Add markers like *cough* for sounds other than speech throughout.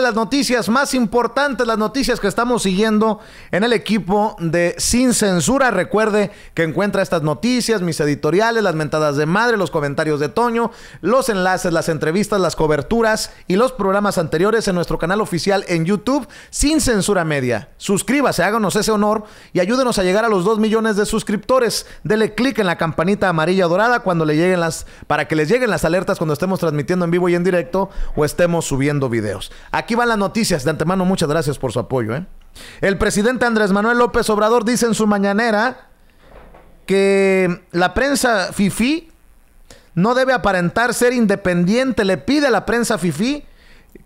las noticias más importantes, las noticias que estamos siguiendo en el equipo de Sin Censura. Recuerde que encuentra estas noticias, mis editoriales, las mentadas de madre, los comentarios de Toño, los enlaces, las entrevistas, las coberturas y los programas anteriores en nuestro canal oficial en YouTube, Sin Censura Media. Suscríbase, háganos ese honor y ayúdenos a llegar a los 2 millones de suscriptores. Dele clic en la campanita amarilla dorada cuando le lleguen las, para que les lleguen las alertas cuando estemos transmitiendo en vivo y en directo o estemos subiendo videos. Aquí van las noticias. De antemano, muchas gracias por su apoyo. ¿eh? El presidente Andrés Manuel López Obrador dice en su mañanera que la prensa FIFI no debe aparentar ser independiente. Le pide a la prensa FIFI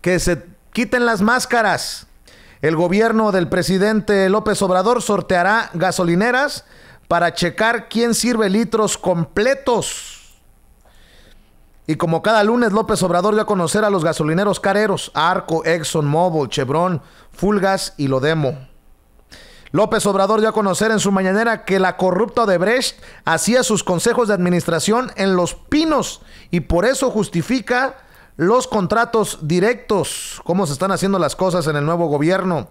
que se quiten las máscaras. El gobierno del presidente López Obrador sorteará gasolineras para checar quién sirve litros completos. Y como cada lunes, López Obrador dio a conocer a los gasolineros careros, Arco, Exxon, Mobil, Chevron, Fulgas y Lodemo. López Obrador dio a conocer en su mañanera que la corrupta de hacía sus consejos de administración en los pinos y por eso justifica los contratos directos, cómo se están haciendo las cosas en el nuevo gobierno.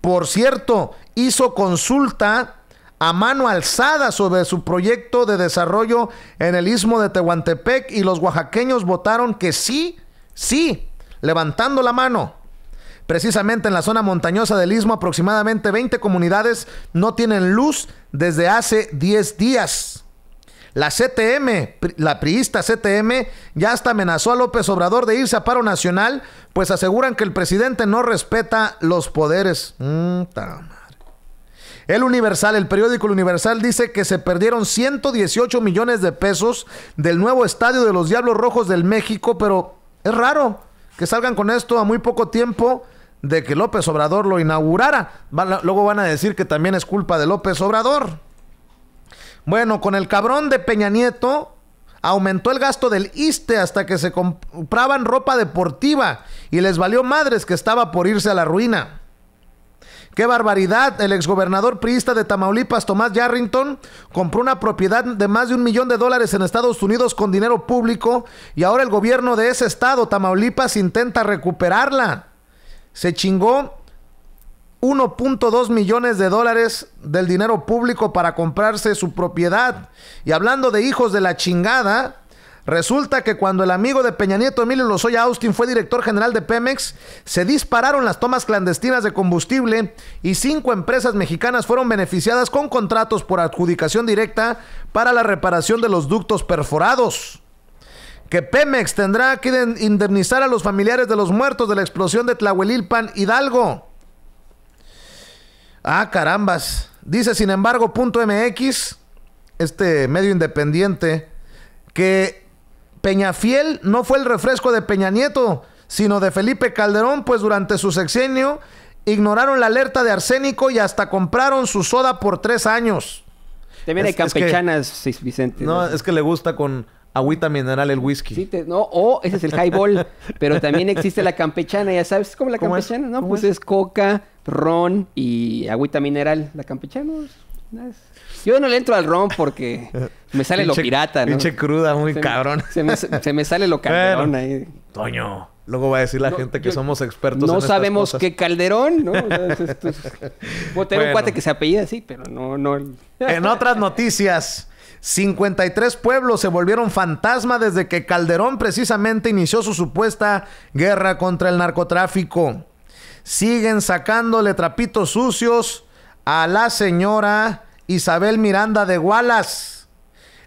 Por cierto, hizo consulta a mano alzada sobre su proyecto de desarrollo en el istmo de Tehuantepec y los oaxaqueños votaron que sí, sí, levantando la mano. Precisamente en la zona montañosa del istmo aproximadamente 20 comunidades no tienen luz desde hace 10 días. La CTM, la priista CTM, ya hasta amenazó a López Obrador de irse a paro nacional, pues aseguran que el presidente no respeta los poderes. Mm, el Universal, el periódico El Universal dice que se perdieron 118 millones de pesos del nuevo estadio de los Diablos Rojos del México, pero es raro que salgan con esto a muy poco tiempo de que López Obrador lo inaugurara. luego van a decir que también es culpa de López Obrador. Bueno, con el cabrón de Peña Nieto aumentó el gasto del ISTE hasta que se compraban ropa deportiva y les valió madres que estaba por irse a la ruina. Qué barbaridad. El exgobernador priista de Tamaulipas, Tomás Yarrington, compró una propiedad de más de un millón de dólares en Estados Unidos con dinero público y ahora el gobierno de ese estado, Tamaulipas, intenta recuperarla. Se chingó 1.2 millones de dólares del dinero público para comprarse su propiedad. Y hablando de hijos de la chingada, Resulta que cuando el amigo de Peña Nieto, Emilio Lozoya Austin, fue director general de Pemex, se dispararon las tomas clandestinas de combustible y cinco empresas mexicanas fueron beneficiadas con contratos por adjudicación directa para la reparación de los ductos perforados. Que Pemex tendrá que indemnizar a los familiares de los muertos de la explosión de Tlahuelilpan Hidalgo. Ah, carambas. Dice, sin embargo, punto MX, este medio independiente, que Peñafiel no fue el refresco de Peña Nieto, sino de Felipe Calderón, pues durante su sexenio ignoraron la alerta de arsénico y hasta compraron su soda por tres años. También hay campechanas, Vicente. No, es que le gusta con agüita mineral el whisky. Sí, no, o ese es el highball, *laughs* pero también existe la campechana, ya sabes, como la campechana? No, pues es? coca, ron y agüita mineral, la campechana. Yo no le entro al ron porque me sale lo pirata, Pinche cruda, muy se cabrón. se, me, sale lo calderón ahí. Toño. Luego va a decir la gente que somos expertos no sabemos qué Calderón, ¿no? O sea, *laughs* un cuate que se apellida así, pero no... no en otras noticias... 53 pueblos se volvieron fantasma desde que Calderón precisamente inició su supuesta guerra contra el narcotráfico. Siguen sacándole trapitos sucios a la señora Isabel Miranda de Wallace.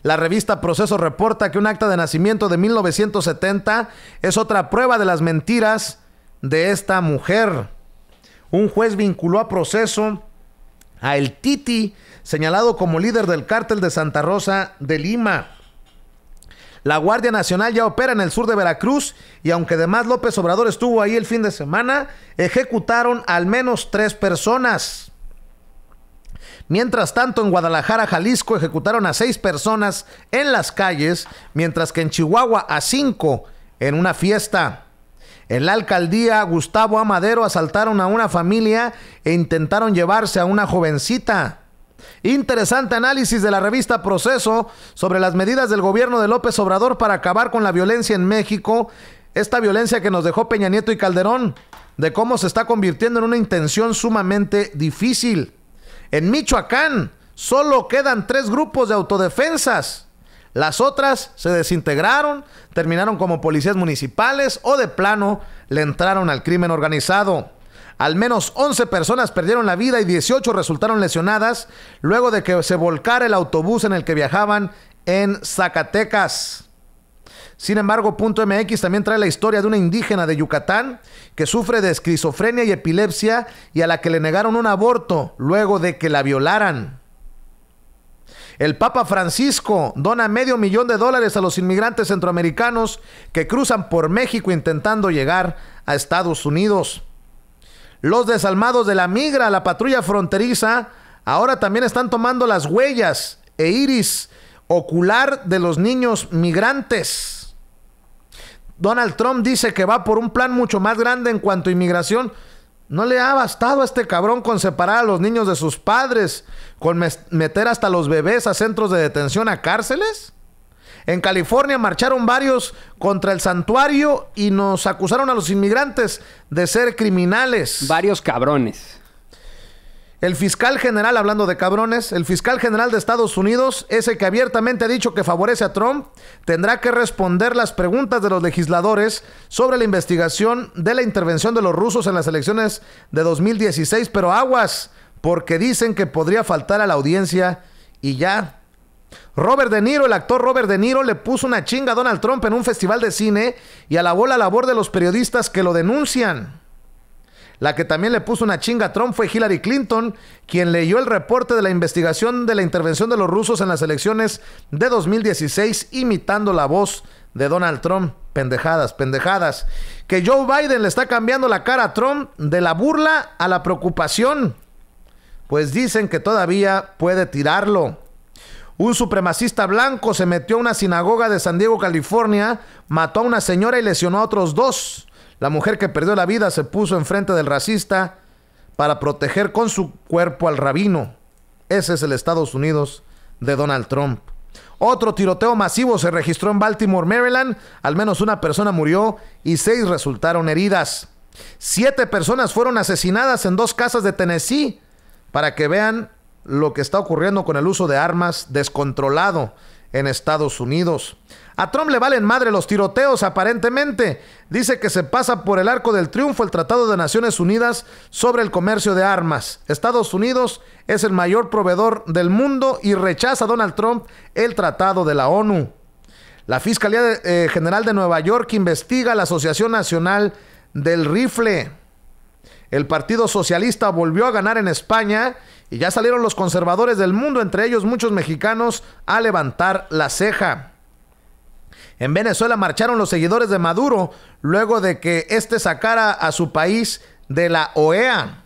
La revista Proceso reporta que un acta de nacimiento de 1970 es otra prueba de las mentiras de esta mujer. Un juez vinculó a proceso a El Titi, señalado como líder del cártel de Santa Rosa de Lima. La Guardia Nacional ya opera en el sur de Veracruz y aunque además López Obrador estuvo ahí el fin de semana, ejecutaron al menos tres personas. Mientras tanto, en Guadalajara, Jalisco, ejecutaron a seis personas en las calles, mientras que en Chihuahua a cinco en una fiesta. En la alcaldía, Gustavo Amadero asaltaron a una familia e intentaron llevarse a una jovencita. Interesante análisis de la revista Proceso sobre las medidas del gobierno de López Obrador para acabar con la violencia en México, esta violencia que nos dejó Peña Nieto y Calderón, de cómo se está convirtiendo en una intención sumamente difícil. En Michoacán solo quedan tres grupos de autodefensas. Las otras se desintegraron, terminaron como policías municipales o de plano le entraron al crimen organizado. Al menos 11 personas perdieron la vida y 18 resultaron lesionadas luego de que se volcara el autobús en el que viajaban en Zacatecas. Sin embargo, punto .mx también trae la historia de una indígena de Yucatán que sufre de esquizofrenia y epilepsia y a la que le negaron un aborto luego de que la violaran. El Papa Francisco dona medio millón de dólares a los inmigrantes centroamericanos que cruzan por México intentando llegar a Estados Unidos. Los desalmados de la migra, la patrulla fronteriza, ahora también están tomando las huellas e iris ocular de los niños migrantes. Donald Trump dice que va por un plan mucho más grande en cuanto a inmigración. No le ha bastado a este cabrón con separar a los niños de sus padres, con meter hasta los bebés a centros de detención a cárceles. En California marcharon varios contra el santuario y nos acusaron a los inmigrantes de ser criminales. Varios cabrones. El fiscal general, hablando de cabrones, el fiscal general de Estados Unidos, ese que abiertamente ha dicho que favorece a Trump, tendrá que responder las preguntas de los legisladores sobre la investigación de la intervención de los rusos en las elecciones de 2016, pero aguas, porque dicen que podría faltar a la audiencia y ya. Robert De Niro, el actor Robert De Niro, le puso una chinga a Donald Trump en un festival de cine y alabó la labor de los periodistas que lo denuncian. La que también le puso una chinga a Trump fue Hillary Clinton, quien leyó el reporte de la investigación de la intervención de los rusos en las elecciones de 2016, imitando la voz de Donald Trump. Pendejadas, pendejadas. Que Joe Biden le está cambiando la cara a Trump de la burla a la preocupación. Pues dicen que todavía puede tirarlo. Un supremacista blanco se metió a una sinagoga de San Diego, California, mató a una señora y lesionó a otros dos. La mujer que perdió la vida se puso enfrente del racista para proteger con su cuerpo al rabino. Ese es el Estados Unidos de Donald Trump. Otro tiroteo masivo se registró en Baltimore, Maryland. Al menos una persona murió y seis resultaron heridas. Siete personas fueron asesinadas en dos casas de Tennessee para que vean lo que está ocurriendo con el uso de armas descontrolado en Estados Unidos. A Trump le valen madre los tiroteos, aparentemente. Dice que se pasa por el arco del triunfo el Tratado de Naciones Unidas sobre el comercio de armas. Estados Unidos es el mayor proveedor del mundo y rechaza Donald Trump el Tratado de la ONU. La Fiscalía eh, General de Nueva York investiga la Asociación Nacional del Rifle. El Partido Socialista volvió a ganar en España y ya salieron los conservadores del mundo, entre ellos muchos mexicanos, a levantar la ceja. En Venezuela marcharon los seguidores de Maduro luego de que éste sacara a su país de la OEA.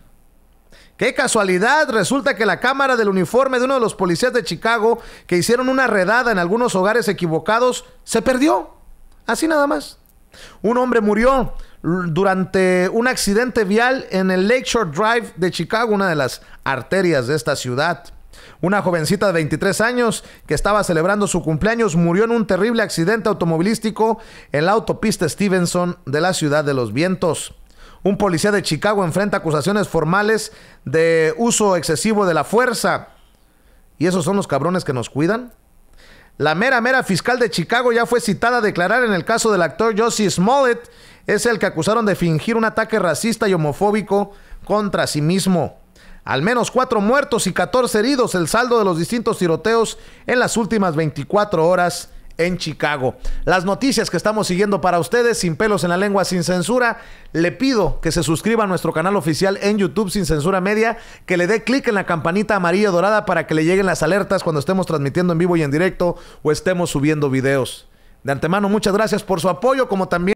Qué casualidad, resulta que la cámara del uniforme de uno de los policías de Chicago que hicieron una redada en algunos hogares equivocados se perdió. Así nada más. Un hombre murió, durante un accidente vial en el Lakeshore Drive de Chicago, una de las arterias de esta ciudad. Una jovencita de 23 años que estaba celebrando su cumpleaños murió en un terrible accidente automovilístico en la autopista Stevenson de la ciudad de los vientos. Un policía de Chicago enfrenta acusaciones formales de uso excesivo de la fuerza. ¿Y esos son los cabrones que nos cuidan? La mera mera fiscal de Chicago ya fue citada a declarar en el caso del actor Josie Smollett, es el que acusaron de fingir un ataque racista y homofóbico contra sí mismo. Al menos cuatro muertos y 14 heridos el saldo de los distintos tiroteos en las últimas 24 horas en Chicago. Las noticias que estamos siguiendo para ustedes, sin pelos en la lengua, sin censura, le pido que se suscriba a nuestro canal oficial en YouTube sin censura media, que le dé clic en la campanita amarilla dorada para que le lleguen las alertas cuando estemos transmitiendo en vivo y en directo o estemos subiendo videos. De antemano, muchas gracias por su apoyo, como también...